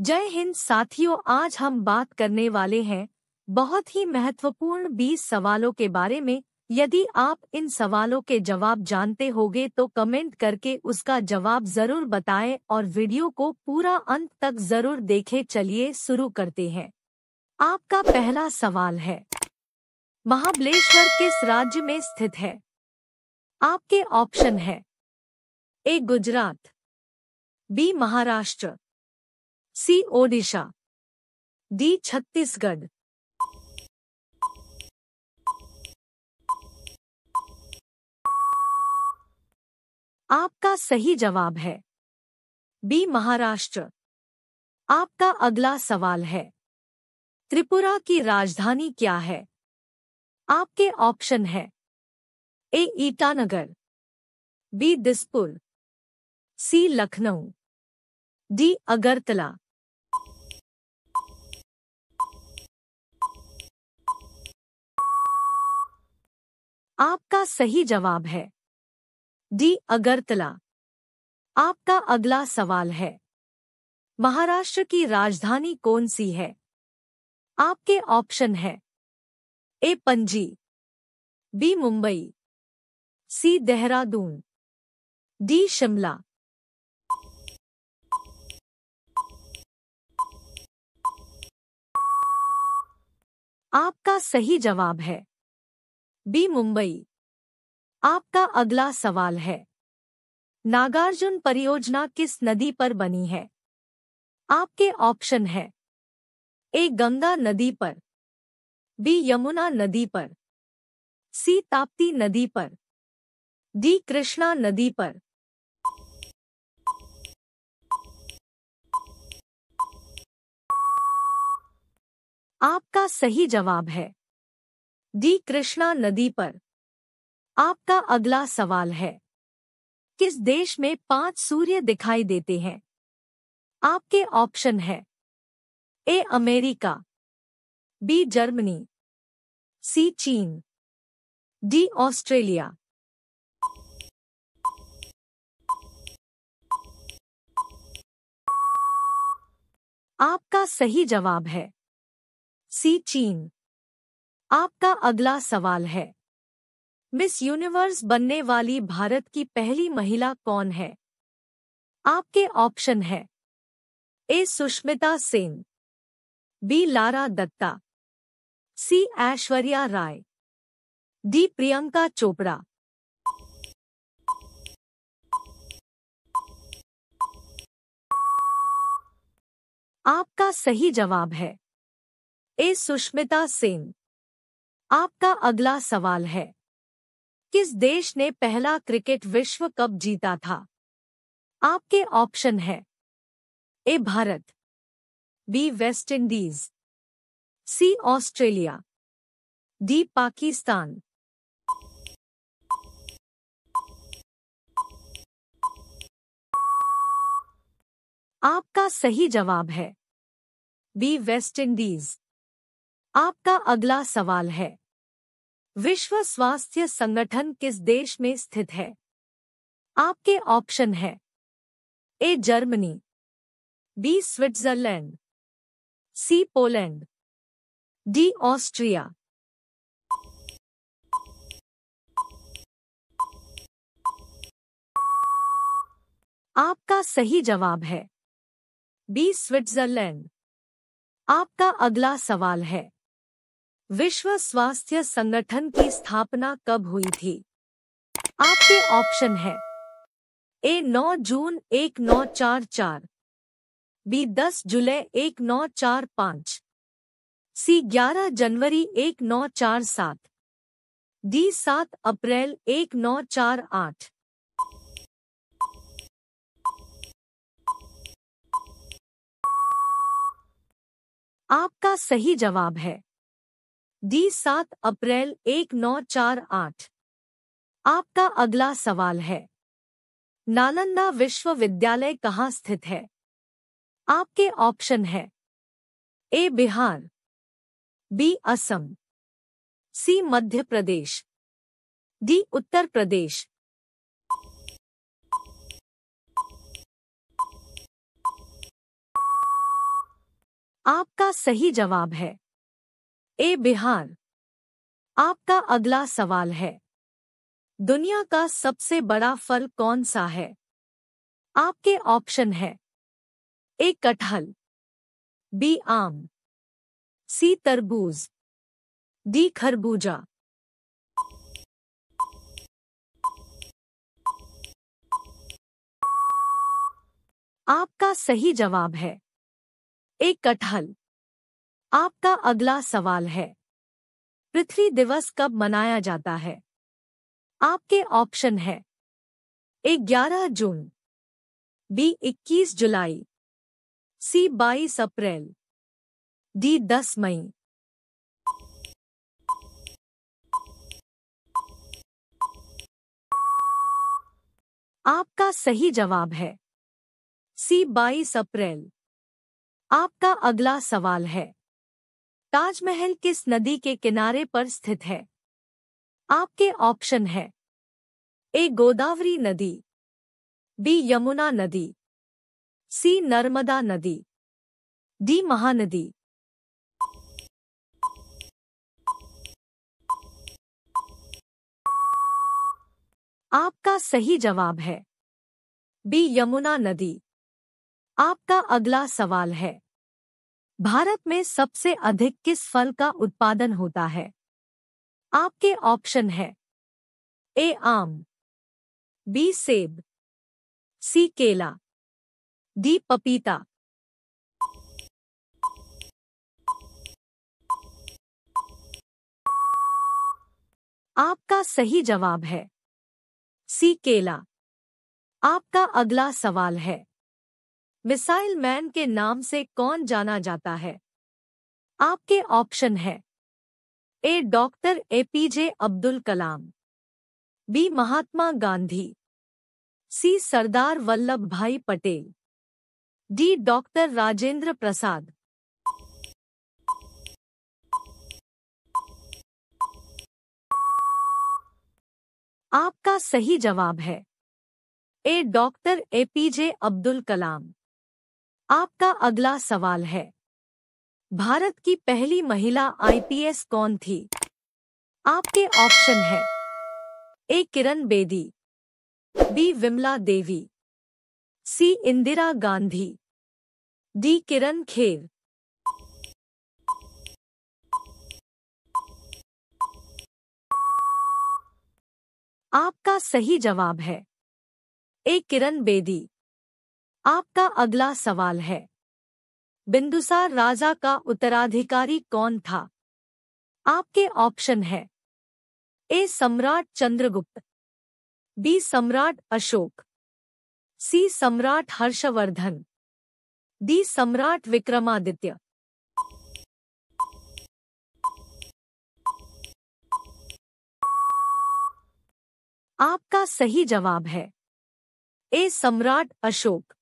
जय हिंद साथियों आज हम बात करने वाले हैं बहुत ही महत्वपूर्ण 20 सवालों के बारे में यदि आप इन सवालों के जवाब जानते होगे तो कमेंट करके उसका जवाब जरूर बताएं और वीडियो को पूरा अंत तक जरूर देखें चलिए शुरू करते हैं आपका पहला सवाल है महाबलेश्वर किस राज्य में स्थित है आपके ऑप्शन है A Gujarat B Maharashtra C Odisha D Chhattisgarh आपका सही जवाब है बी महाराष्ट्र आपका अगला सवाल है त्रिपुरा की राजधानी क्या है आपके ऑप्शन है A Itanagar B Dispur C Lucknow D Agartala आपका सही जवाब है डी अगरतला आपका अगला सवाल है महाराष्ट्र की राजधानी कौन सी है आपके ऑप्शन है A Panaji B Mumbai C Dehradun D Shimla आपका सही जवाब है बी मुंबई आपका अगला सवाल है नागार्जुन परियोजना किस नदी पर बनी है आपके ऑप्शन है ए गंगा नदी पर बी यमुना नदी पर सी ताप्ती नदी पर डी कृष्णा नदी पर आपका सही जवाब है डी कृष्णा नदी पर आपका अगला सवाल है किस देश में पांच सूर्य दिखाई देते हैं आपके ऑप्शन है A America B Germany C चीन डी ऑस्ट्रेलिया आपका सही जवाब है सी चीन आपका अगला सवाल है मिस यूनिवर्स बनने वाली भारत की पहली महिला कौन है आपके ऑप्शन है A Sushmita Sen B Lara Dutta C Aishwarya Rai D Priyanka Chopra आपका सही जवाब है ए सुष्मिता सेन आपका अगला सवाल है किस देश ने पहला क्रिकेट विश्व कप जीता था आपके ऑप्शन है A Bharat B West Indies C Australia D Pakistan आपका सही जवाब है बी वेस्ट इंडीज आपका अगला सवाल है विश्व स्वास्थ्य संगठन किस देश में स्थित है आपके ऑप्शन है A Germany B Switzerland C Poland D Austria आपका सही जवाब है बी स्विट्जरलैंड आपका अगला सवाल है विश्व स्वास्थ्य संगठन की स्थापना कब हुई थी आपके ऑप्शन है ए 9 जून 1944 बी 10 जुलाई 1945 सी 11 जनवरी 1947 डी 7 अप्रैल 1948 आपका सही जवाब है डी सात अप्रैल एक नौ चार आठ आपका अगला सवाल है नालंदा विश्वविद्यालय कहाँ स्थित है आपके ऑप्शन है A Bihar B Assam C Madhya Pradesh D Uttar Pradesh आपका सही जवाब है ए बिहार आपका अगला सवाल है दुनिया का सबसे बड़ा फल कौन सा है आपके ऑप्शन है ए कटहल बी आम सी तरबूज डी खरबूजा आपका सही जवाब है ए कटहल आपका अगला सवाल है पृथ्वी दिवस कब मनाया जाता है आपके ऑप्शन है ए ग्यारह जून बी इक्कीस जुलाई सी बाईस अप्रैल डी दस मई आपका सही जवाब है सी बाईस अप्रैल आपका अगला सवाल है ताजमहल किस नदी के किनारे पर स्थित है आपके ऑप्शन है ए गोदावरी नदी बी यमुना नदी सी नर्मदा नदी डी महानदी आपका सही जवाब है बी यमुना नदी आपका अगला सवाल है भारत में सबसे अधिक किस फल का उत्पादन होता है आपके ऑप्शन है ए आम बी सेब सी केला डी पपीता आपका सही जवाब है सी केला आपका अगला सवाल है मिसाइल मैन के नाम से कौन जाना जाता है आपके ऑप्शन है A doctor APJ Abdul Kalam B Mahatma Gandhi C Sardar Vallabhbhai Patel D doctor Rajendra Prasad आपका सही जवाब है A doctor APJ Abdul Kalam आपका अगला सवाल है भारत की पहली महिला आईपीएस कौन थी आपके ऑप्शन है A Kiran Bedi B Vimla Devi C Indira Gandhi D Kiran Kher आपका सही जवाब है ए किरण बेदी आपका अगला सवाल है बिंदुसार राजा का उत्तराधिकारी कौन था आपके ऑप्शन है ए सम्राट चंद्रगुप्त बी सम्राट अशोक सी सम्राट हर्षवर्धन डी सम्राट विक्रमादित्य आपका सही जवाब है ए सम्राट अशोक